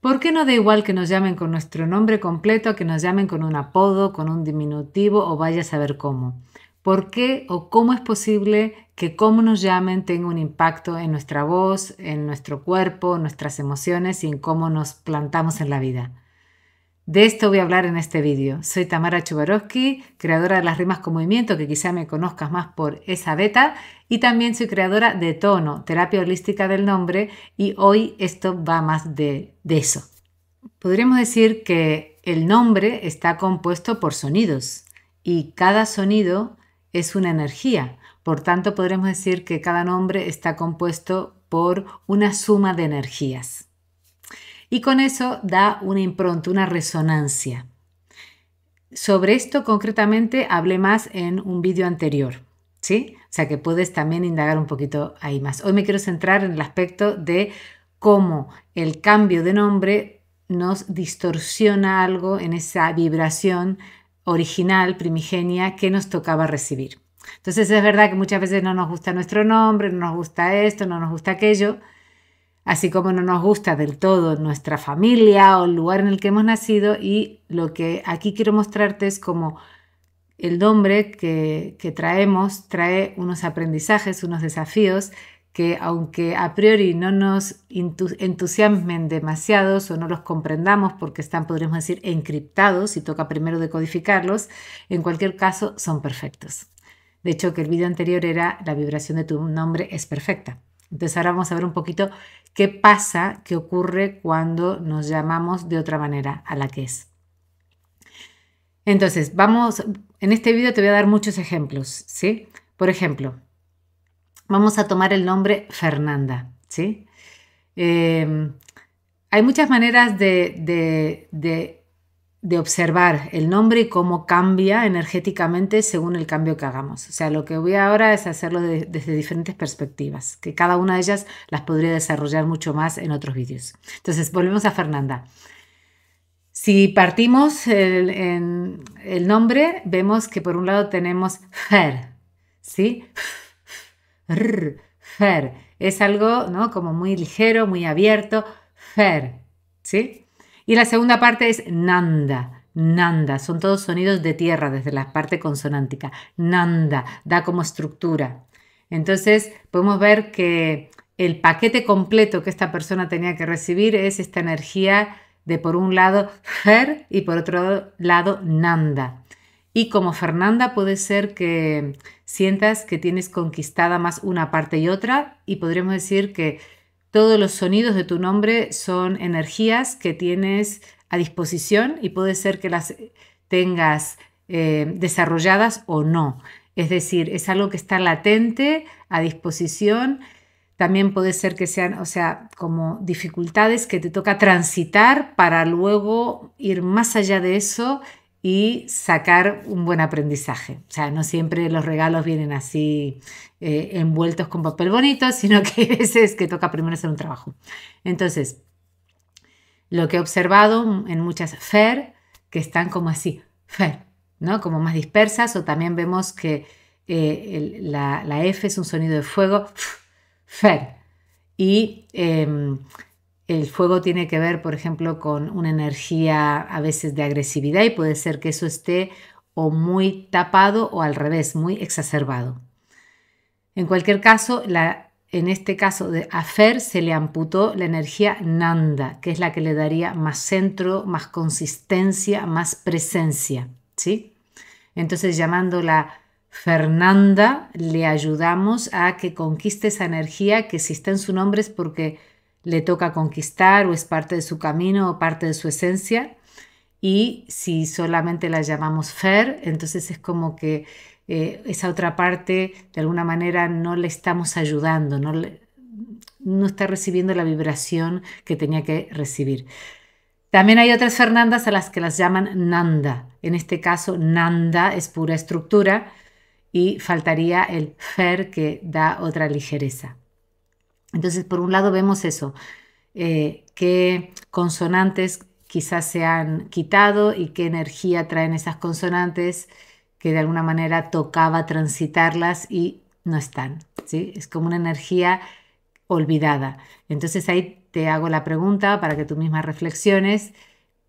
¿Por qué no da igual que nos llamen con nuestro nombre completo que nos llamen con un apodo, con un diminutivo o vaya a saber cómo? ¿Por qué o cómo es posible que cómo nos llamen tenga un impacto en nuestra voz, en nuestro cuerpo, nuestras emociones y en cómo nos plantamos en la vida? De esto voy a hablar en este vídeo. Soy Tamara Chubarovsky, creadora de las rimas con movimiento, que quizá me conozcas más por esa beta, y también soy creadora de Tono, terapia holística del nombre, y hoy esto va más de, eso. Podríamos decir que el nombre está compuesto por sonidos y cada sonido es una energía. Por tanto, podremos decir que cada nombre está compuesto por una suma de energías y con eso da una impronta, una resonancia. Sobre esto concretamente hablé más en un vídeo anterior, ¿sí? O sea que puedes también indagar un poquito ahí más. Hoy me quiero centrar en el aspecto de cómo el cambio de nombre nos distorsiona algo en esa vibración original, primigenia, que nos tocaba recibir. Entonces es verdad que muchas veces no nos gusta nuestro nombre, no nos gusta esto, no nos gusta aquello, así como no nos gusta del todo nuestra familia o el lugar en el que hemos nacido y lo que aquí quiero mostrarte es como el nombre que, que traemos trae unos aprendizajes, unos desafíos que aunque a priori no nos entusiasmen demasiado o no los comprendamos porque están, podríamos decir, encriptados y toca primero decodificarlos, en cualquier caso son perfectos. De hecho, que el vídeo anterior era la vibración de tu nombre es perfecta. Entonces ahora vamos a ver un poquito qué pasa, qué ocurre cuando nos llamamos de otra manera a la que es. Entonces, vamos, en este video te voy a dar muchos ejemplos, ¿sí? Por ejemplo, vamos a tomar el nombre Fernanda, ¿sí? Eh, hay muchas maneras de, de, de de observar el nombre y cómo cambia energéticamente según el cambio que hagamos. O sea, lo que voy ahora es hacerlo desde diferentes perspectivas, que cada una de ellas las podría desarrollar mucho más en otros vídeos. Entonces, volvemos a Fernanda. Si partimos el, en el nombre, vemos que por un lado tenemos fer, ¿sí? fer. Es algo ¿no? como muy ligero, muy abierto. Fer, ¿sí? Y la segunda parte es nanda. Nanda, son todos sonidos de tierra desde la parte consonántica. Nanda da como estructura. Entonces podemos ver que el paquete completo que esta persona tenía que recibir es esta energía de por un lado her y por otro lado nanda. Y como Fernanda puede ser que sientas que tienes conquistada más una parte y otra y podríamos decir que todos los sonidos de tu nombre son energías que tienes a disposición y puede ser que las tengas eh, desarrolladas o no. Es decir, es algo que está latente, a disposición. También puede ser que sean, o sea, como dificultades que te toca transitar para luego ir más allá de eso y sacar un buen aprendizaje. O sea, no siempre los regalos vienen así eh, envueltos con papel bonito, sino que hay veces que toca primero hacer un trabajo. Entonces, lo que he observado en muchas FER, que están como así, FER, ¿no? Como más dispersas, o también vemos que eh, la, F es un sonido de fuego, FER. Y em, el fuego tiene que ver, por ejemplo, con una energía a veces de agresividad y puede ser que eso esté o muy tapado o al revés, muy exacerbado. En cualquier caso, en este caso de Afer se le amputó la energía Nanda, que es la que le daría más centro, más consistencia, más presencia, ¿sí? Entonces llamándola Fernanda le ayudamos a que conquiste esa energía que si está en su nombre es porque le toca conquistar o es parte de su camino o parte de su esencia. Y si solamente la llamamos Fer, entonces es como que eh, esa otra parte de alguna manera no le estamos ayudando, no, no está recibiendo la vibración que tenía que recibir. También hay otras Fernandas a las que las llaman Nanda. En este caso, Nanda es pura estructura y faltaría el Fer que da otra ligereza. Entonces, por un lado vemos eso, eh, qué consonantes quizás se han quitado y qué energía traen esas consonantes que de alguna manera tocaba transitarlas y no están. ¿sí? Es como una energía olvidada. Entonces ahí te hago la pregunta para que tú misma reflexiones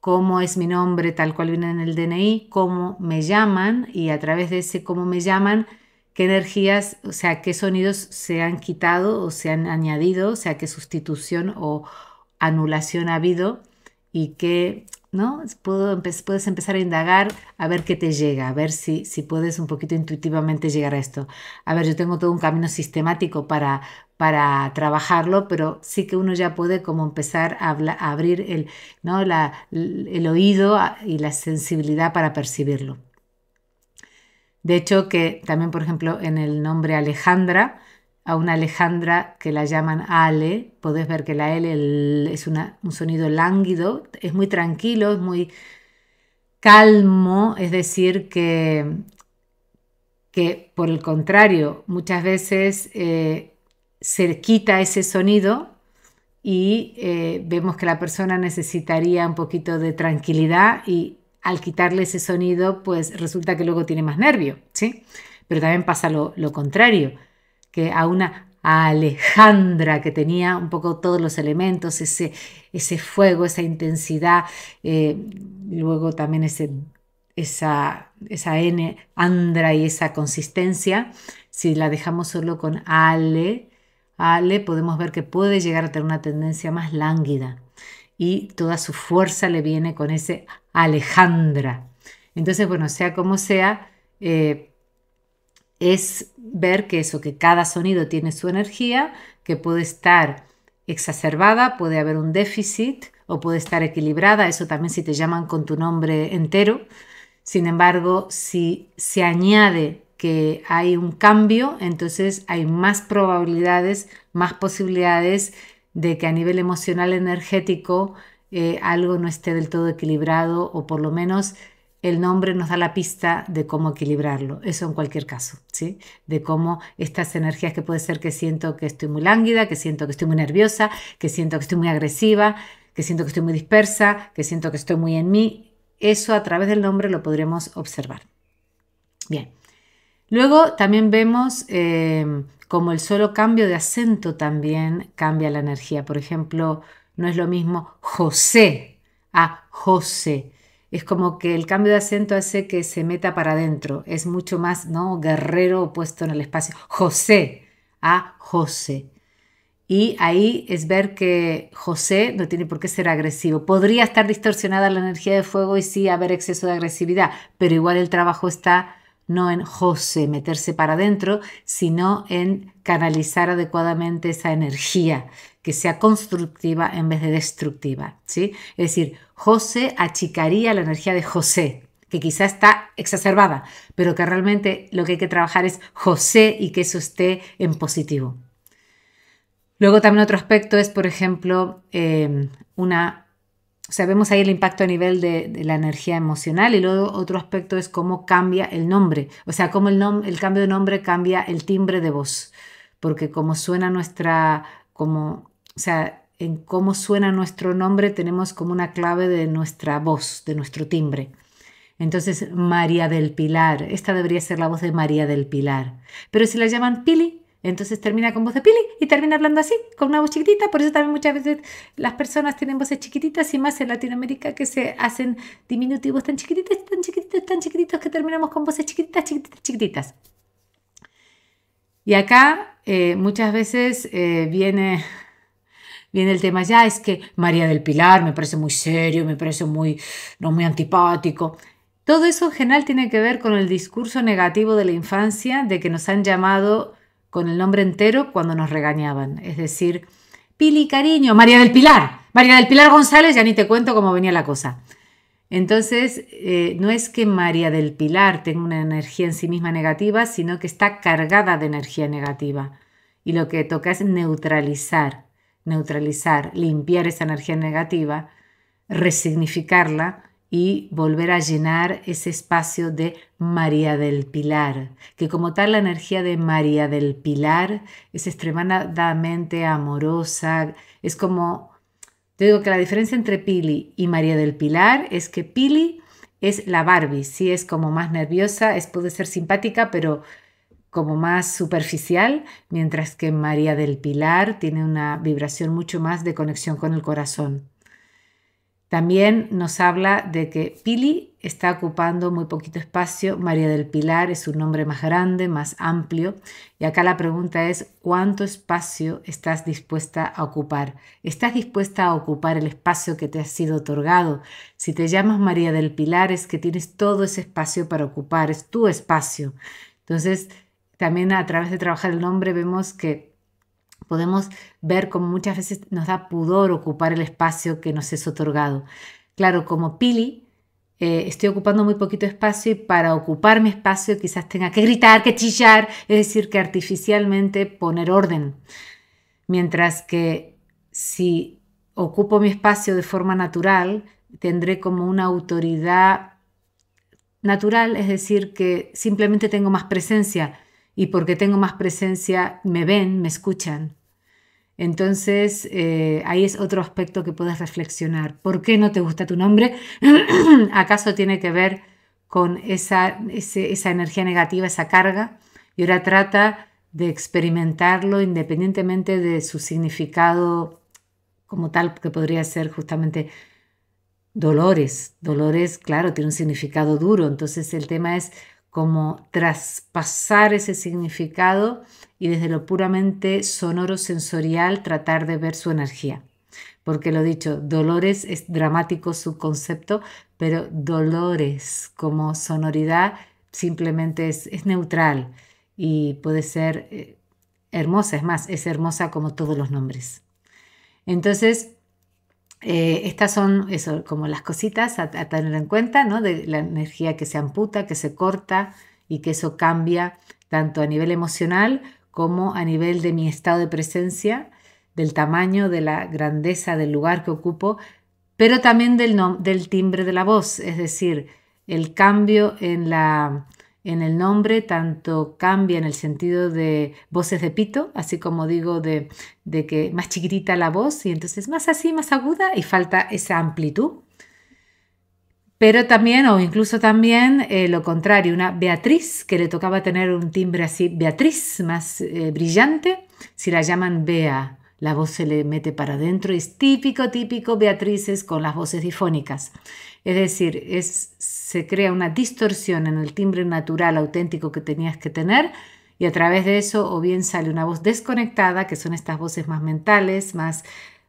cómo es mi nombre tal cual viene en el DNI, cómo me llaman y a través de ese cómo me llaman qué energías, o sea, qué sonidos se han quitado o se han añadido, o sea, qué sustitución o anulación ha habido y qué, ¿no? puedes empezar a indagar a ver qué te llega, a ver si, si puedes un poquito intuitivamente llegar a esto. A ver, yo tengo todo un camino sistemático para, para trabajarlo, pero sí que uno ya puede como empezar a, a abrir el, ¿no? La, el oído y la sensibilidad para percibirlo. De hecho, que también, por ejemplo, en el nombre Alejandra, a una Alejandra que la llaman Ale, podés ver que la L es un sonido lánguido, es muy tranquilo, es muy calmo, es decir, que, que por el contrario, muchas veces eh, se quita ese sonido y eh, vemos que la persona necesitaría un poquito de tranquilidad y al quitarle ese sonido, pues resulta que luego tiene más nervio, ¿sí? Pero también pasa lo, contrario, que a una Alejandra que tenía un poco todos los elementos, ese, ese fuego, esa intensidad, eh, luego también ese, esa, esa N, Andra y esa consistencia, si la dejamos solo con Ale, Ale podemos ver que puede llegar a tener una tendencia más lánguida y toda su fuerza le viene con ese Alejandra. Entonces, bueno, sea como sea, eh, es ver que eso, que cada sonido tiene su energía, que puede estar exacerbada, puede haber un déficit o puede estar equilibrada, eso también si te llaman con tu nombre entero. Sin embargo, si se añade que hay un cambio, entonces hay más probabilidades, más posibilidades de que a nivel emocional energético eh, algo no esté del todo equilibrado o por lo menos el nombre nos da la pista de cómo equilibrarlo, eso en cualquier caso, ¿sí? De cómo estas energías que puede ser que siento que estoy muy lánguida, que siento que estoy muy nerviosa, que siento que estoy muy agresiva, que siento que estoy muy dispersa, que siento que estoy muy en mí, eso a través del nombre lo podremos observar. Bien. Luego también vemos eh, como el solo cambio de acento también cambia la energía. Por ejemplo, no es lo mismo José a José. Es como que el cambio de acento hace que se meta para adentro. Es mucho más, ¿no? Guerrero puesto en el espacio. José a José. Y ahí es ver que José no tiene por qué ser agresivo. Podría estar distorsionada la energía de fuego y sí haber exceso de agresividad, pero igual el trabajo está no en José, meterse para adentro, sino en canalizar adecuadamente esa energía, que sea constructiva en vez de destructiva. ¿sí? Es decir, José achicaría la energía de José, que quizá está exacerbada, pero que realmente lo que hay que trabajar es José y que eso esté en positivo. Luego también otro aspecto es, por ejemplo, eh, una o sea, vemos ahí el impacto a nivel de, la energía emocional y luego otro aspecto es cómo cambia el nombre, o sea, cómo el, el cambio de nombre cambia el timbre de voz, porque como suena nuestra, como, o sea, en cómo suena nuestro nombre tenemos como una clave de nuestra voz, de nuestro timbre. Entonces, María del Pilar, esta debería ser la voz de María del Pilar, pero si la llaman Pili, entonces termina con voz de pili y termina hablando así, con una voz chiquitita. Por eso también muchas veces las personas tienen voces chiquititas y más en Latinoamérica que se hacen diminutivos tan chiquititos, tan chiquititos, tan chiquititos que terminamos con voces chiquititas, chiquititas, chiquititas. Y acá eh, muchas veces eh, viene, viene el tema ya, es que María del Pilar me parece muy serio, me parece muy, muy antipático. Todo eso en general tiene que ver con el discurso negativo de la infancia, de que nos han llamado con el nombre entero cuando nos regañaban. Es decir, Pili, cariño, María del Pilar, María del Pilar González, ya ni te cuento cómo venía la cosa. Entonces, eh, no es que María del Pilar tenga una energía en sí misma negativa, sino que está cargada de energía negativa. Y lo que toca es neutralizar, neutralizar, limpiar esa energía negativa, resignificarla y volver a llenar ese espacio de María del Pilar, que como tal la energía de María del Pilar es extremadamente amorosa, es como, te digo que la diferencia entre Pili y María del Pilar es que Pili es la Barbie, si es como más nerviosa, es, puede ser simpática, pero como más superficial, mientras que María del Pilar tiene una vibración mucho más de conexión con el corazón. También nos habla de que Pili está ocupando muy poquito espacio, María del Pilar es un nombre más grande, más amplio, y acá la pregunta es, ¿cuánto espacio estás dispuesta a ocupar? ¿Estás dispuesta a ocupar el espacio que te ha sido otorgado? Si te llamas María del Pilar es que tienes todo ese espacio para ocupar, es tu espacio. Entonces, también a través de trabajar el nombre vemos que podemos ver como muchas veces nos da pudor ocupar el espacio que nos es otorgado. Claro, como Pili, eh, estoy ocupando muy poquito espacio y para ocupar mi espacio quizás tenga que gritar, que chillar, es decir, que artificialmente poner orden. Mientras que si ocupo mi espacio de forma natural, tendré como una autoridad natural, es decir, que simplemente tengo más presencia y porque tengo más presencia me ven, me escuchan. Entonces, eh, ahí es otro aspecto que puedes reflexionar. ¿Por qué no te gusta tu nombre? ¿Acaso tiene que ver con esa, esa energía negativa, esa carga? Y ahora trata de experimentarlo independientemente de su significado como tal, que podría ser justamente dolores. Dolores, claro, tiene un significado duro. Entonces el tema es como traspasar ese significado y desde lo puramente sonoro-sensorial tratar de ver su energía. Porque lo dicho, Dolores es dramático su concepto, pero Dolores como sonoridad simplemente es, es neutral y puede ser eh, hermosa, es más, es hermosa como todos los nombres. Entonces, eh, estas son eso, como las cositas a, tener en cuenta, ¿no? De la energía que se amputa, que se corta y que eso cambia tanto a nivel emocional como a nivel de mi estado de presencia, del tamaño, de la grandeza del lugar que ocupo, pero también del, del timbre de la voz, es decir, el cambio en la en el nombre, tanto cambia en el sentido de voces de pito, así como digo de, que más chiquitita la voz y entonces más así, más aguda y falta esa amplitud. Pero también, o incluso también eh, lo contrario, una Beatriz, que le tocaba tener un timbre así, Beatriz, más eh, brillante, si la llaman Bea, la voz se le mete para adentro es típico, típico Beatrices con las voces disfónicas. Es decir, es, se crea una distorsión en el timbre natural auténtico que tenías que tener y a través de eso o bien sale una voz desconectada, que son estas voces más mentales, más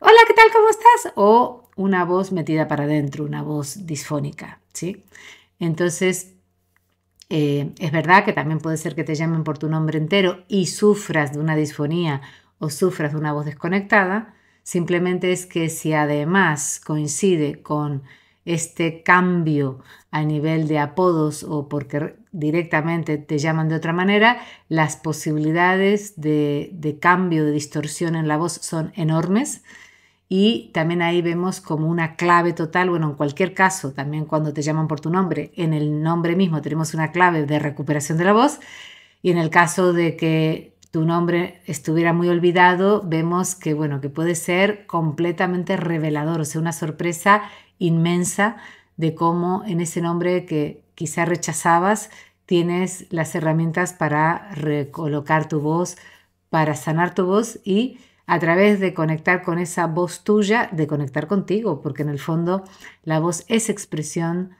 hola, ¿qué tal? ¿Cómo estás? O una voz metida para adentro, una voz disfónica, ¿sí? Entonces, eh, es verdad que también puede ser que te llamen por tu nombre entero y sufras de una disfonía o sufras de una voz desconectada, simplemente es que si además coincide con este cambio a nivel de apodos o porque directamente te llaman de otra manera, las posibilidades de, de, cambio, de distorsión en la voz son enormes. Y también ahí vemos como una clave total, bueno, en cualquier caso, también cuando te llaman por tu nombre, en el nombre mismo tenemos una clave de recuperación de la voz. Y en el caso de que tu nombre estuviera muy olvidado, vemos que, bueno, que puede ser completamente revelador, o sea, una sorpresa inmensa de cómo en ese nombre que quizá rechazabas, tienes las herramientas para recolocar tu voz, para sanar tu voz y a través de conectar con esa voz tuya, de conectar contigo, porque en el fondo la voz es expresión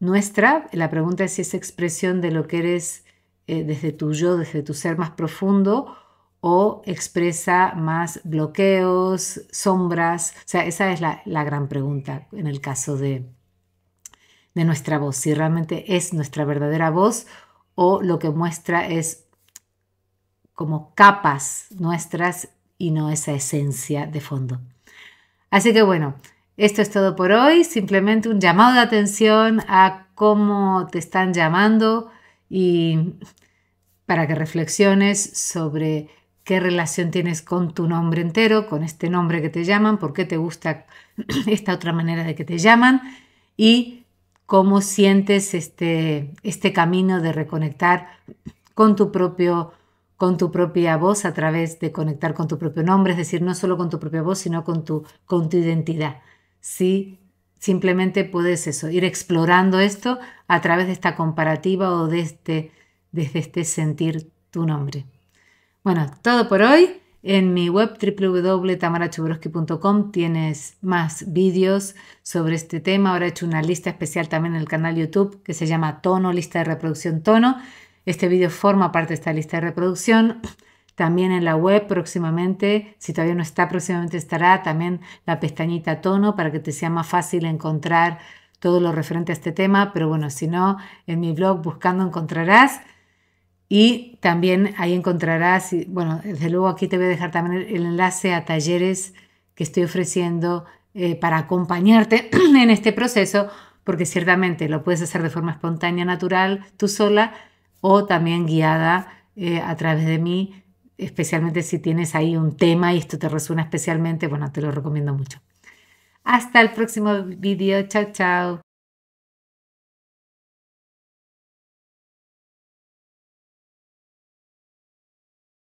nuestra. La pregunta es si es expresión de lo que eres eh, desde tu yo, desde tu ser más profundo, o expresa más bloqueos, sombras? O sea, esa es la, gran pregunta en el caso de, de nuestra voz, si realmente es nuestra verdadera voz o lo que muestra es como capas nuestras y no esa esencia de fondo. Así que bueno, esto es todo por hoy, simplemente un llamado de atención a cómo te están llamando, y para que reflexiones sobre qué relación tienes con tu nombre entero, con este nombre que te llaman, por qué te gusta esta otra manera de que te llaman y cómo sientes este, este camino de reconectar con tu propio con tu propia voz a través de conectar con tu propio nombre, es decir, no solo con tu propia voz, sino con tu, con tu identidad. ¿sí? Simplemente puedes eso, ir explorando esto a través de esta comparativa o de este, desde este sentir tu nombre. Bueno, todo por hoy. En mi web www.tamarachubroski.com tienes más vídeos sobre este tema. Ahora he hecho una lista especial también en el canal YouTube que se llama Tono, lista de reproducción Tono. Este vídeo forma parte de esta lista de reproducción. También en la web próximamente, si todavía no está, próximamente estará también la pestañita tono para que te sea más fácil encontrar todo lo referente a este tema. Pero bueno, si no, en mi blog buscando encontrarás. Y también ahí encontrarás, y bueno, desde luego aquí te voy a dejar también el enlace a talleres que estoy ofreciendo eh, para acompañarte en este proceso, porque ciertamente lo puedes hacer de forma espontánea, natural, tú sola, o también guiada eh, a través de mí especialmente si tienes ahí un tema y esto te resuena especialmente, bueno, te lo recomiendo mucho. Hasta el próximo video, chao, chao.